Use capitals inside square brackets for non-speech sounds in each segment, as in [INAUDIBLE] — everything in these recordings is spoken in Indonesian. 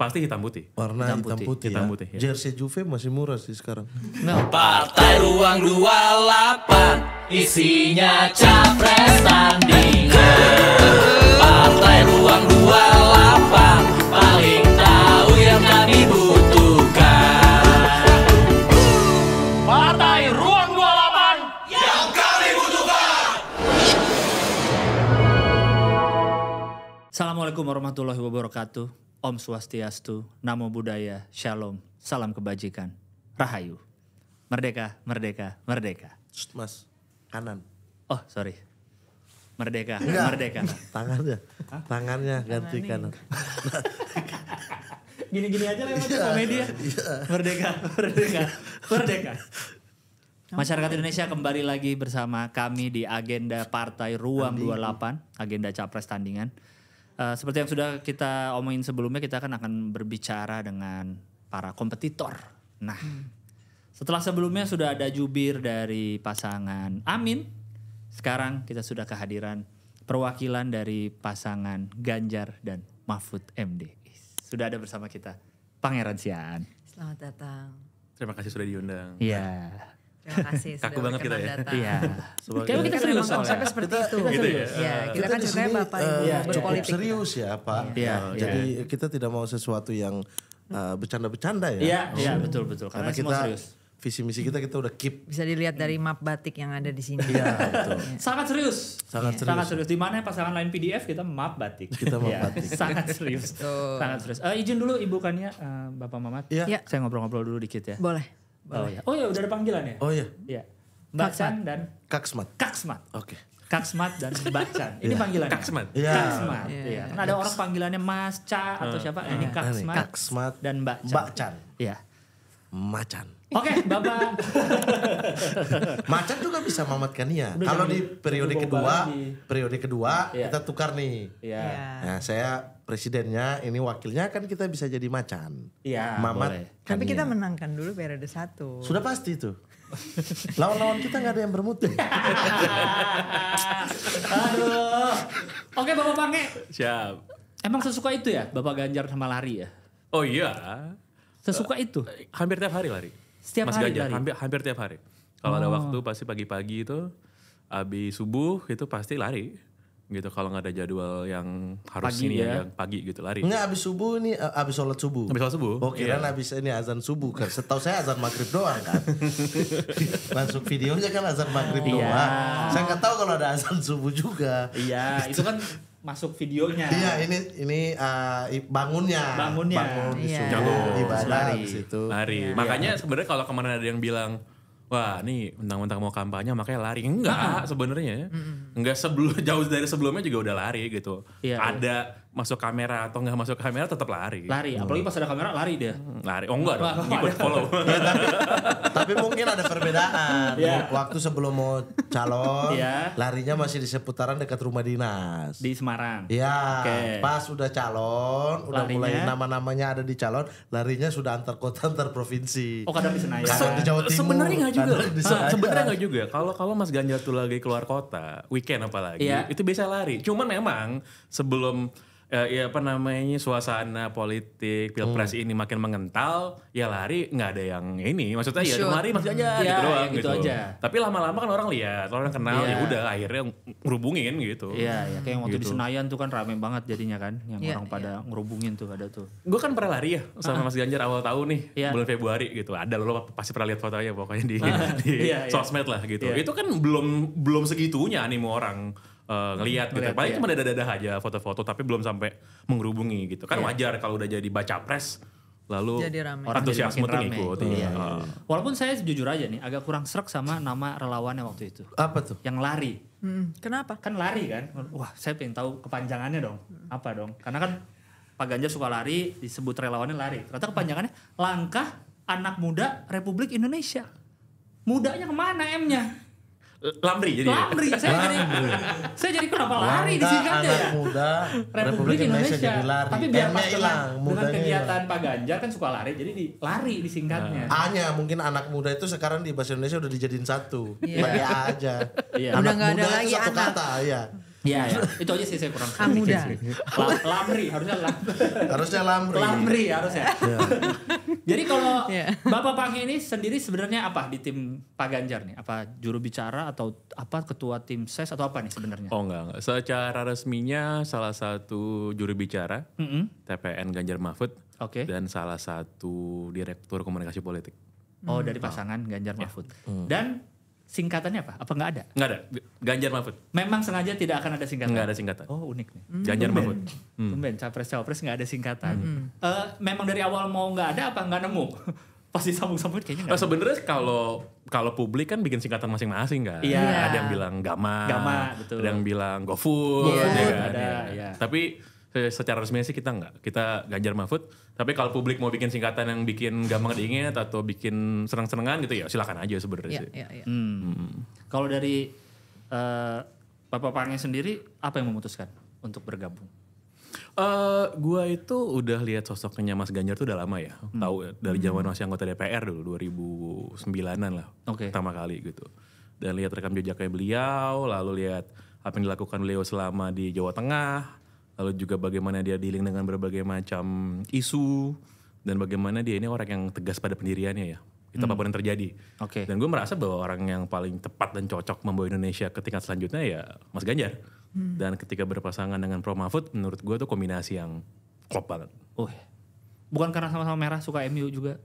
Pasti hitam putih. Warna hitam, hitam putih. putih. Hitam ya. putih. Ya. ya. Jersey Juve masih murah sih sekarang. Nah. Partai ruang 28 isinya capres tandingan. Partai ruang 28 paling tahu yang kami butuhkan. Partai ruang 28 yang kami butuhkan. Assalamualaikum warahmatullahi wabarakatuh. Om Swastiastu, Namo Buddhaya, Shalom, Salam Kebajikan, Rahayu. Merdeka, merdeka, merdeka. mas, kanan. Oh, sorry. Merdeka, Enggak. merdeka. Tangannya, Hah? tangannya ganti kanan. [LAUGHS] Gini-gini aja lewat yeah, iya, komedi ya. Iya. Merdeka, merdeka, merdeka. Masyarakat Indonesia kembali lagi bersama kami di agenda Partai Ruang Tanding. 28, agenda Capres Tandingan. Eh, seperti yang sudah kita omongin sebelumnya, kita kan akan berbicara dengan para kompetitor. Nah, hmm. setelah sebelumnya sudah ada jubir dari pasangan Amin, sekarang kita sudah kehadiran perwakilan dari pasangan Ganjar dan Mahfud MD. Sudah ada bersama kita Pangeran Sian. Selamat datang. Terima kasih sudah diundang. Iya. Yeah. Terima kasih. Kaku banget kita ya. Iya. Kayaknya kita serius soalnya. seperti itu. Gitu ya. Iya. kita, kan ceritanya Bapak Ibu eh, Cukup serius ya Pak. Iya, iya. Jadi kita tidak mau sesuatu yang eh, bercanda-bercanda ya. Iya, iya, betul betul. Karena, kita serius visi misi kita kita udah keep. Bisa dilihat dari map batik yang ada di sini. Iya, [LAUGHS] Sangat serius. Sangat serius. Sangat serius. Di mana pasangan lain PDF kita map batik. Kita map batik. [LAUGHS] Sangat serius. Sangat serius. Uh, izin dulu Ibu Kania, uh, Bapak Mamat. Iya. Saya ngobrol-ngobrol dulu dikit ya. Boleh. Oh ya, Oh ya, udah ada panggilan ya? Oh ya. Iya. Mbak Chan dan Kaksmat. Kaksmat. Oke. Okay. Kaksmat dan Mbak Chan. Ini yeah. panggilannya. Kaksmat. Iya. Kaksmat. Iya. Yeah. Karena ada orang panggilannya Mas Cha atau hmm. siapa? Hmm. Ini Kaksmat. Kaksmat dan Mbak Chan. Mbak Chan. Iya. Macan. Oke, okay, Bapak. Macan juga bisa Mamat ya? Kalau di periode kedua, periode kedua yeah. kita tukar nih. Iya. Yeah. Nah, saya presidennya, ini wakilnya kan kita bisa jadi macan. Iya. Mamat. Boleh. Kan Tapi kita iya. menangkan dulu periode satu. Sudah pasti tuh. Lawan-lawan kita nggak ada yang bermutu. [LAUGHS] Aduh. Oke Bapak Pange. Eh. Siap. Emang sesuka itu ya Bapak Ganjar sama lari ya? Oh iya. Sesuka eh, itu? Hampir tiap hari lari. Setiap Mas hari Ganjar, lari? Hampir, hampir tiap hari. Kalau oh. ada waktu pasti pagi-pagi itu. Abis subuh itu pasti lari gitu kalau nggak ada jadwal yang harus pagi ini ya. ya? yang pagi gitu lari. Enggak habis subuh nih eh, habis sholat subuh. Habis sholat subuh. Oh kira yeah. abis ini azan subuh kan. Setahu saya azan maghrib doang kan. [LAUGHS] Masuk videonya kan azan maghrib iya. doang. Yeah. Saya nggak tahu kalau ada azan subuh juga. Iya itu kan masuk videonya. Iya, ini ini uh, bangunnya. Bangunnya. Bangun di iya. Jago. Ibadah lari. Di situ. Lari. Iya. Makanya sebenarnya kalau kemarin ada yang bilang wah nih mentang-mentang mau kampanye makanya lari enggak sebenarnya ya. enggak sebelum [LAUGHS] jauh dari sebelumnya juga udah lari gitu yeah, iya. ada masuk kamera atau nggak masuk kamera tetap lari. Lari, hmm. apalagi pas ada kamera lari dia. Hmm, lari, oh enggak dong, ikut follow. [LAUGHS] ya, tapi, tapi mungkin ada perbedaan. Ya. Waktu sebelum mau calon, ya. larinya masih di seputaran dekat rumah dinas. Di Semarang. Iya. Okay. Pas udah calon, udah mulai nama-namanya ada di calon, larinya sudah antar kota antar provinsi. Oh kadang di Senayan. Kadang di Jawa Timur. Sebenarnya nggak juga. Sebenarnya nggak juga. Kalau kalau Mas Ganjar tuh lagi keluar kota, weekend apalagi, ya. itu biasa lari. Cuman memang sebelum uh, ya apa namanya suasana politik pilpres hmm. ini makin mengental, ya lari nggak ada yang ini. Maksudnya sure. ya sure. lari masih aja hmm. gitu ya, doang gitu. gitu. Aja. Tapi lama-lama kan orang lihat, orang kenal yeah. ya iya. udah akhirnya ngerubungin gitu. Iya, yeah, yeah. kayak waktu gitu. di Senayan tuh kan rame banget jadinya kan yang yeah, orang iya. pada ngerubungin tuh ada tuh. Gue kan pernah lari ya sama uh -huh. Mas Ganjar awal tahun nih, yeah. bulan Februari gitu. Ada lo pasti pernah lihat fotonya pokoknya di, uh, di yeah, iya. sosmed lah gitu. Itu kan belum belum segitunya nih mau orang uh, eh, ngelihat gitu. Paling iya. cuma dada-dada aja foto-foto tapi belum sampai mengerubungi gitu. Kan iya. wajar kalau udah jadi baca pres lalu jadi rame. orang tuh ngikut. Oh, iya, ya. iya ah. Walaupun saya jujur aja nih agak kurang serak sama nama relawannya waktu itu. Apa tuh? Yang lari. Hmm, kenapa? Kan lari kan. Wah, saya pengen tahu kepanjangannya dong. Mm. Apa dong? Karena kan Pak Ganjar suka lari, disebut relawannya lari. Ternyata kepanjangannya langkah anak muda Republik Indonesia. Mudanya kemana M-nya? Lamri ya? jadi Lamri saya jadi saya jadi kenapa lari di singkatnya anak ya? muda Republik, Indonesia, jadi lari tapi biar pas hilang dengan kegiatan Pak Ganjar kan suka lari jadi di lari di singkatnya nah. hanya mungkin anak muda itu sekarang di bahasa Indonesia udah dijadiin satu yeah. Iya. aja yeah. anak udah muda ada itu lagi satu anak. kata ya Iya, ya. itu aja sih saya kurang. Kamuda. Lamri, harusnya Lamri. harusnya Lamri. Lamri harusnya. Ya. Jadi kalau yeah. Bapak Pak ini sendiri sebenarnya apa di tim Pak Ganjar nih? Apa juru bicara atau apa ketua tim ses e atau apa nih sebenarnya? Oh enggak, enggak. Secara resminya salah satu juru bicara mm -hmm. TPN Ganjar Mahfud. Oke. Okay. Dan salah satu direktur komunikasi politik. Oh, hmm. dari pasangan Ganjar ya. Mahfud. Hmm. Dan singkatannya apa? Apa nggak ada? Nggak ada. Ganjar Mahfud. Memang sengaja tidak akan ada singkatan. Nggak ada singkatan. Oh unik nih. Hmm. Ganjar Mahfud. Hmm. Tumben capres capres nggak ada singkatan. Hmm. Uh, memang dari awal mau nggak ada apa nggak nemu? [LAUGHS] Pasti sambung-sambung kayaknya nggak. Nah, sebenarnya kalau kalau publik kan bikin singkatan masing-masing kan. Iya. Ada yang bilang Gama. Gama betul. Ada yang bilang GoFood. Iya. Yeah, ya kan? Ada. Ya. Tapi secara resmi sih kita nggak kita Ganjar Mahfud tapi kalau publik mau bikin singkatan yang bikin gampang diingat atau bikin seneng-senengan gitu ya silakan aja sebenarnya ya, sih. yeah, iya. hmm. hmm. Kalau dari uh, Bapak pangnya sendiri apa yang memutuskan untuk bergabung? Uh, gua itu udah lihat sosoknya Mas Ganjar tuh udah lama ya. Hmm. Tahu dari zaman hmm. masih anggota DPR dulu 2009-an lah. Okay. Pertama kali gitu. Dan lihat rekam jejaknya beliau, lalu lihat apa yang dilakukan beliau selama di Jawa Tengah, lalu juga bagaimana dia dealing dengan berbagai macam isu dan bagaimana dia ini orang yang tegas pada pendiriannya ya itu hmm. apapun yang terjadi. Oke. Okay. Dan gue merasa bahwa orang yang paling tepat dan cocok membawa Indonesia ke tingkat selanjutnya ya Mas Ganjar. Hmm. Dan ketika berpasangan dengan Pro Mahfud, menurut gue itu kombinasi yang klop banget. Oh, bukan karena sama-sama merah suka MU juga.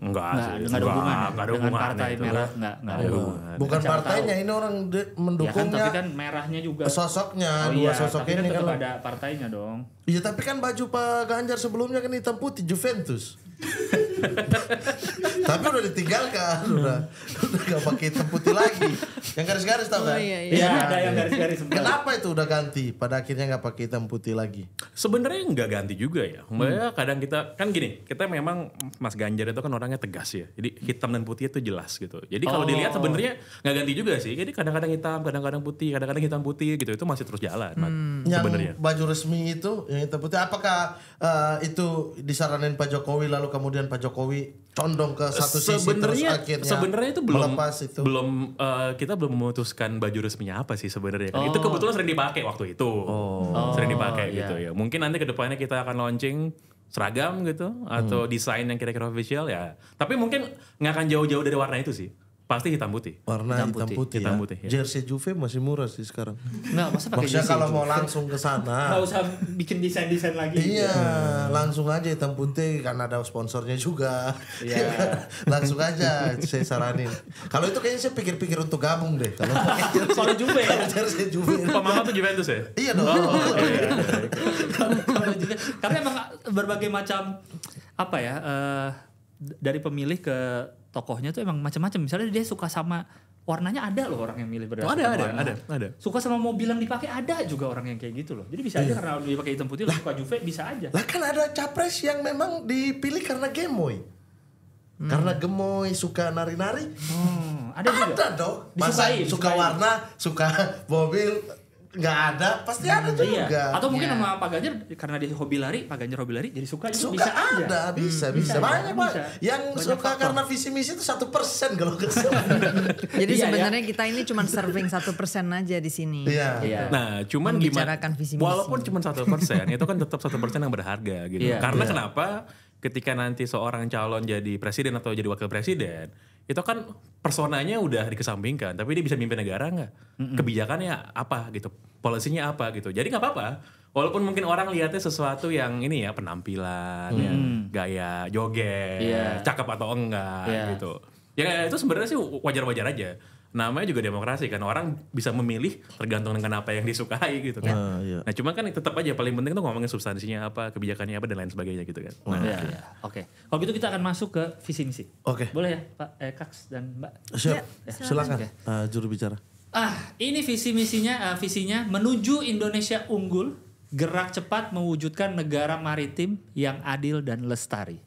Enggak, enggak, sih. enggak ada hubungan enggak, ada dengan partai itu. merah, enggak, enggak ada hubungan. Bukan partainya, tahu. ini orang mendukungnya. Ya kan, tapi kan merahnya juga. Sosoknya, oh, dua iya, sosok tapi kan ini kan. Tetap ada partainya dong. Iya, tapi kan baju Pak Ganjar sebelumnya kan hitam putih Juventus. [LAUGHS] [LAUGHS] Tapi udah ditinggalkan, udah udah gak pakai hitam putih lagi. Yang garis-garis tau oh, kan? Oh, iya, iya. Ya, ada yang garis-garis. Kenapa itu udah ganti? Pada akhirnya gak pakai hitam putih lagi. Sebenarnya nggak ganti juga ya. hmm. kadang kita kan gini, kita memang Mas Ganjar itu kan orangnya tegas ya. Jadi hitam dan putih itu jelas gitu. Jadi kalau oh. dilihat sebenarnya nggak ganti juga sih. Jadi kadang-kadang hitam, kadang-kadang putih, kadang-kadang hitam putih gitu. Itu masih terus jalan. Hmm. Sebenarnya. Yang baju resmi itu yang hitam putih. Apakah uh, itu disaranin Pak Jokowi lalu kemudian Pak Jokowi Jokowi condong ke satu sisi sebenarnya, terus akhirnya sebenarnya itu belum itu. belum uh, kita belum memutuskan baju resminya apa sih sebenarnya kan. oh. itu kebetulan sering dipakai waktu itu oh. sering dipakai oh, gitu yeah. ya mungkin nanti kedepannya kita akan launching seragam gitu atau hmm. desain yang kira-kira official ya tapi mungkin nggak akan jauh-jauh dari warna itu sih Pasti hitam putih. Warna hitam, hitam putih. putih. Hitam ya. putih. Ya. Jersey Juve masih murah sih sekarang. Nah, masa pakai Maksudnya kalau mau langsung ke sana. Enggak usah bikin desain-desain lagi. Iya, hmm. langsung aja hitam putih karena ada sponsornya juga. Iya. [LAUGHS] langsung aja saya saranin. kalau itu kayaknya saya pikir-pikir untuk gabung deh. Kalau [LAUGHS] Juve. Kalau jersey Juve. [LAUGHS] pemain tuh Juventus ya? Iya dong. Oh, okay. kalau Juve. Karena emang berbagai macam apa ya? Uh, dari pemilih ke tokohnya tuh emang macam-macam. Misalnya dia suka sama warnanya ada loh orang yang milih berdasarkan oh, ada, ada, warna. Ada, ada, Suka sama mobil yang dipakai ada juga orang yang kayak gitu loh. Jadi bisa aja aja iya. karena dipakai hitam putih lah, suka Juve bisa aja. Lah kan ada capres yang memang dipilih karena gemoy. Hmm. Karena gemoy suka nari-nari. Hmm, ada juga. Ada dong. Masa suka warna, suka [LAUGHS] mobil, nggak ada pasti ada juga iya. atau mungkin yeah. sama Pak Ganjar karena dia hobi lari Pak Ganjar hobi lari jadi suka, suka bisa ada, aja bisa hmm, bisa, bisa banyak pak yang banyak suka faktor. karena visi misi itu satu persen kalau [LAUGHS] jadi iya, ya. sebenarnya ya. kita ini cuma serving satu persen aja di sini iya. Gitu. nah cuman gimana visi misi. walaupun cuma satu persen itu kan tetap satu persen yang berharga gitu yeah. karena yeah. kenapa ketika nanti seorang calon jadi presiden atau jadi wakil presiden itu kan personanya udah dikesampingkan tapi dia bisa mimpin negara nggak mm-hmm. kebijakannya apa gitu polisinya apa gitu jadi nggak apa-apa walaupun mungkin orang lihatnya sesuatu yang ini ya penampilan mm. ya, gaya joget yeah. cakep atau enggak yeah. gitu ya itu sebenarnya sih wajar-wajar aja namanya juga demokrasi kan orang bisa memilih tergantung dengan apa yang disukai gitu kan. Uh, yeah. Nah, iya. nah cuma kan tetap aja paling penting tuh ngomongin substansinya apa, kebijakannya apa dan lain sebagainya gitu kan. Nah, iya. Iya. Oke. Okay. Kalau gitu kita akan masuk ke visi misi. Oke. Okay. Boleh ya Pak eh, Kaks dan Mbak. Siap. Yeah. Yeah. silakan. Okay. Uh, eh, juru bicara. Ah ini visi misinya uh, visinya menuju Indonesia unggul, gerak cepat mewujudkan negara maritim yang adil dan lestari.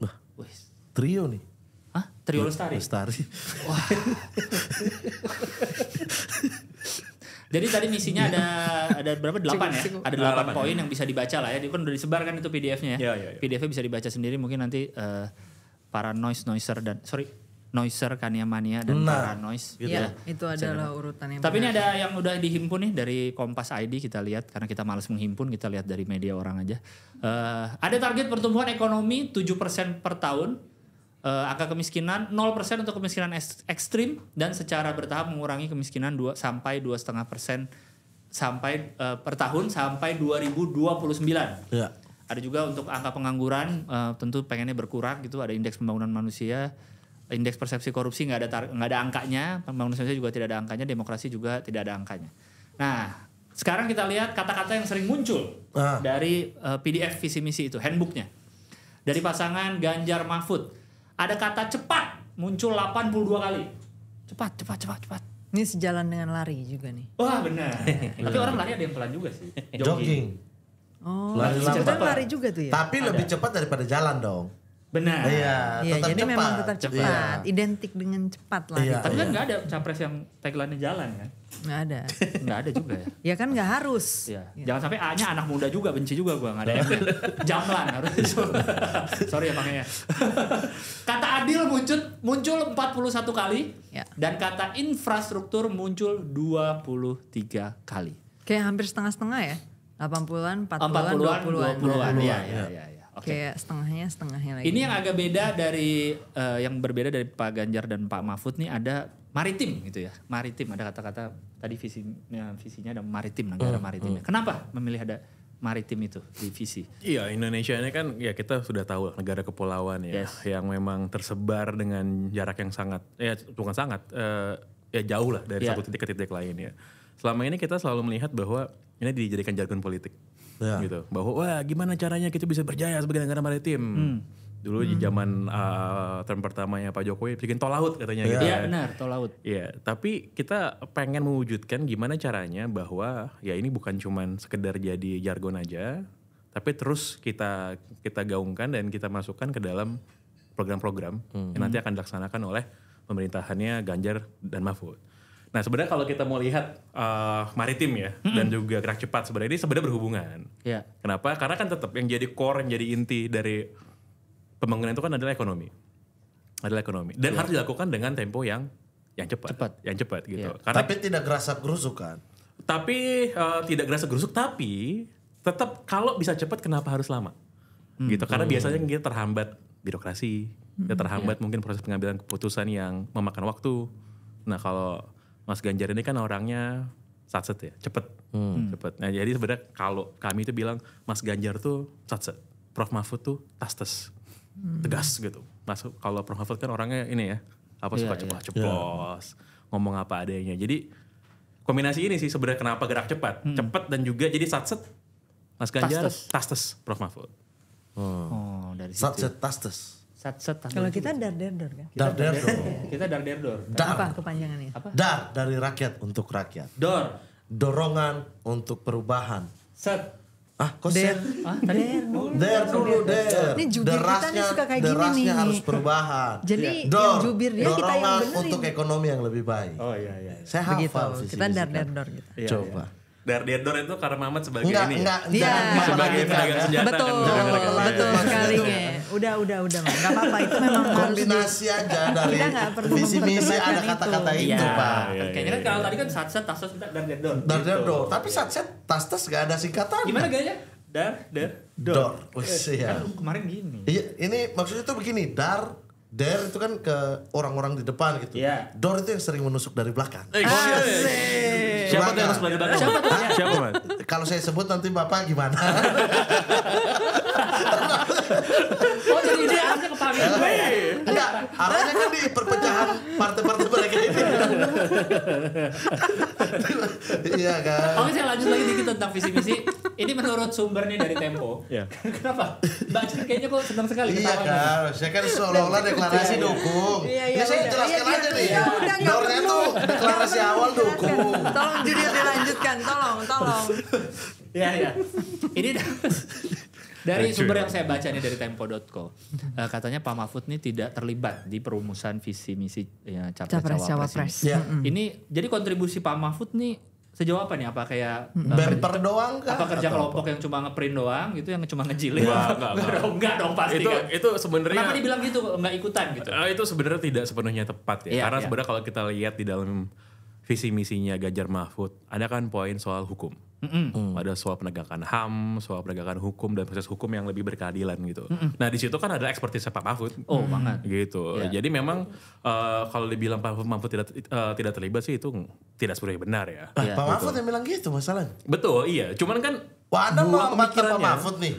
wah trio nih. Hah? Trio Lestari? Lestari. Wah. Jadi tadi misinya ada ada berapa? Delapan ya. Ada delapan ya. poin yang bisa dibaca lah ya. Itu kan udah disebarkan itu PDF-nya ya. ya, ya, ya. PDF-nya bisa dibaca sendiri mungkin nanti uh, para noise noiser dan sorry noiser kania mania dan nah, para noise. Gitu. Ya, itu adalah urutan yang Tapi ini ada yang udah dihimpun nih dari Kompas ID kita lihat karena kita males menghimpun kita lihat dari media orang aja. Uh, ada target pertumbuhan ekonomi 7% per tahun uh, angka kemiskinan 0% untuk kemiskinan ekstrim dan secara bertahap mengurangi kemiskinan 2 sampai 2,5% sampai uh, per tahun sampai 2029. Ya. Ada juga untuk angka pengangguran uh, tentu pengennya berkurang gitu ada indeks pembangunan manusia indeks persepsi korupsi nggak ada nggak ada angkanya pembangunan sosial juga tidak ada angkanya demokrasi juga tidak ada angkanya nah sekarang kita lihat kata-kata yang sering muncul ah. dari uh, PDF visi misi itu handbooknya dari pasangan Ganjar Mahfud ada kata cepat muncul 82 kali. Cepat, cepat, cepat, cepat. Ini sejalan dengan lari juga nih. Wah benar. Tapi orang lari ada yang pelan juga sih. Jogging. Jogging. Oh, lari, lari, lari juga tuh ya. Tapi ada. lebih cepat daripada jalan dong. Benar. Iya, ya, tetap jadi cepat. memang tetap iya. cepat, iya. identik dengan cepat lah. Iya, gitu Tapi kan ya. nggak ada capres yang tagline-nya jalan kan? Nggak ada. [LAUGHS] nggak ada juga ya. ya kan nggak harus. Iya. ya. Jangan sampai A-nya anak muda juga, benci juga gue nggak ada yang [LAUGHS] Jamlan harus. Sorry ya makanya. [LAUGHS] kata adil muncul muncul 41 kali ya. dan kata infrastruktur muncul 23 kali. Kayak hampir setengah-setengah ya. 80-an, 40-an, 40-an 20-an. 20-an, iya, ya, ya. Okay. Kayak setengahnya setengahnya lagi. Ini yang agak beda dari uh, yang berbeda dari Pak Ganjar dan Pak Mahfud nih ada maritim gitu ya. Maritim ada kata-kata tadi visinya visinya ada maritim negara uh, maritim. Uh. Kenapa memilih ada maritim itu di visi. Iya, Indonesia ini kan ya kita sudah tahu negara kepulauan ya yes. yang memang tersebar dengan jarak yang sangat ya bukan sangat uh, ya jauh lah dari yeah. satu titik ke titik lain ya. Selama ini kita selalu melihat bahwa ini dijadikan jargon politik yeah. gitu bahwa wah gimana caranya kita bisa berjaya sebagai negara maritim hmm. dulu di hmm. zaman uh, term pertamanya Pak Jokowi bikin tol laut katanya yeah. gitu iya. ya iya, benar tol laut ya yeah. tapi kita pengen mewujudkan gimana caranya bahwa ya ini bukan cuman sekedar jadi jargon aja tapi terus kita kita gaungkan dan kita masukkan ke dalam program-program hmm. yang nanti akan dilaksanakan oleh pemerintahannya Ganjar dan Mahfud. Nah sebenarnya kalau kita mau lihat uh, maritim ya hmm. dan juga gerak cepat sebenarnya ini sebenarnya berhubungan. Yeah. Kenapa? Karena kan tetap yang jadi core, yang jadi inti dari pembangunan itu kan adalah ekonomi, adalah ekonomi dan yeah. harus dilakukan dengan tempo yang yang cepat, cepat. yang cepat gitu. Yeah. Karena, tapi tidak gerasa gerusuk kan? Tapi uh, tidak gerasa gerusuk tapi tetap kalau bisa cepat kenapa harus lama? Hmm. Gitu karena hmm. biasanya kita terhambat birokrasi, hmm. kita terhambat yeah. mungkin proses pengambilan keputusan yang memakan waktu. Nah kalau Mas Ganjar ini kan orangnya satset ya, cepet, hmm. hmm. cepet. Nah jadi sebenarnya kalau kami itu bilang Mas Ganjar tuh satset, Prof Mahfud tuh tastes, hmm. tegas gitu. Mas kalau Prof Mahfud kan orangnya ini ya, apa yeah, suka iya, iya. cepat yeah. Ceplos, yeah. ngomong apa adanya. Jadi kombinasi ini sih sebenarnya kenapa gerak cepat, hmm. cepat dan juga jadi satset. Mas Ganjar tastes, tastes Prof Mahfud. Hmm. Oh, dari situ. Satset tastes. Sat -sat Kalau kita dar der dor kan? Dar der dor. kita dar der dor. Dar. Apa kepanjangannya? Apa? Dar dari rakyat untuk rakyat. Dor. Dorongan untuk perubahan. Set. Ah, kok der. Ah, der dulu. Der dulu, der. Ini jubir derasnya, kita nih suka kayak gini nih. harus perubahan. [LAUGHS] Jadi iya. dor, yang jubir dia kita yang benerin. untuk ekonomi yang lebih baik. Oh iya iya. iya. Saya Begitu, hafal visi Kita dar der dor gitu. Iya, Coba. Iya. Dar Dor itu karena Mamat sebagai enggak, ini ya? enggak, ya? Enggak, sebagai pedagang kan? senjata betul, kan. Betul, betul sekali udah udah udah nggak apa-apa itu memang kombinasi aja dari visi misi ada kata-kata itu, itu ya, pak iya, kayaknya iya, kan kalau iya. tadi kan satset tas kita dar dar dor dar tapi sat tapi satset tas nggak ada singkatan gimana gayanya dar dar dor Wes, ya. Kan kemarin gini iya ini maksudnya tuh begini dar der itu kan ke orang-orang di depan gitu. Yeah. Door itu yang sering menusuk dari belakang. Eh, Asik. Siapa tuh yang menusuk dari belakang? Siapa tuh? Siapa, Siapa Kalau saya sebut nanti Bapak gimana? [LAUGHS] oh jadi dia harusnya ke Pak Enggak, harusnya kan di perpecahan partai-partai mereka ini. iya kan. Oke saya lanjut lagi dikit tentang visi misi. Ini menurut sumber nih dari Tempo. Iya. [LAUGHS] Kenapa? Mbak Cik kayaknya kok senang sekali Iya kan, saya kan seolah-olah iya, iya, deklarasi dukung. Iya, iya, saya jelaskan aja nih. Dornya tuh deklarasi awal dukung. Tolong jadi dilanjutkan, tolong, tolong. Iya, iya. Ini [LAUGHS] Dari sumber ya. yang saya baca nih dari tempo.co, uh, eh, katanya Pak Mahfud nih tidak terlibat di perumusan visi misi ya, capres, capres cawapres. Ini. Ya. Mm. ini jadi kontribusi Pak Mahfud nih sejauh apa nih? Apa kayak hmm. uh, doang kah? Apa kerja kelompok yang cuma ngeprint doang gitu yang cuma ngejilid? Enggak, enggak, [LAUGHS] enggak. enggak dong pasti itu, kan. Itu sebenarnya Kenapa dibilang gitu enggak ikutan gitu? Uh, itu sebenarnya tidak sepenuhnya tepat ya. Yeah, Karena yeah. sebenarnya kalau kita lihat di dalam visi misinya Gajar Mahfud, ada kan poin soal hukum. Mm -mm. Ada soal penegakan HAM, soal penegakan hukum dan proses hukum yang lebih berkeadilan gitu. Mm hmm Nah di situ kan ada ekspertis Pak Mahfud. Oh banget. Gitu. Yeah. Jadi memang uh, kalau dibilang Pak Mahfud, tidak uh, tidak terlibat sih itu tidak sepenuhnya benar ya. yeah. Iya. Pak Mahfud yang bilang gitu masalahnya. Betul iya. Cuman kan Wah, ada buah pemikirannya. Pak Mahfud nih.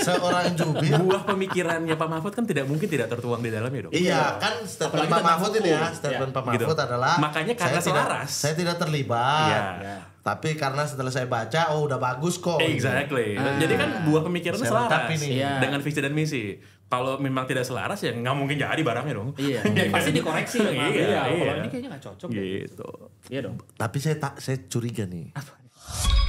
Seorang [LAUGHS] jubir. Buah pemikirannya Pak Mahfud kan tidak mungkin tidak tertuang di dalamnya dong. Iya, kan statement Pak Mahfud ini ya. Statement yeah. Pak Mahfud gitu. adalah Makanya karena saya selaras. Tidak, saya tidak terlibat. Iya. Yeah tapi karena setelah saya baca oh udah bagus kok exactly gitu. ah. jadi kan buah pemikirannya selaras nih. Iya. dengan visi dan misi kalau memang tidak selaras ya nggak mungkin jadi barangnya dong iya, [LAUGHS] iya. pasti dikoreksi iya, iya, iya. kalau ini kayaknya nggak cocok gitu iya dong tapi saya tak saya curiga nih Apa?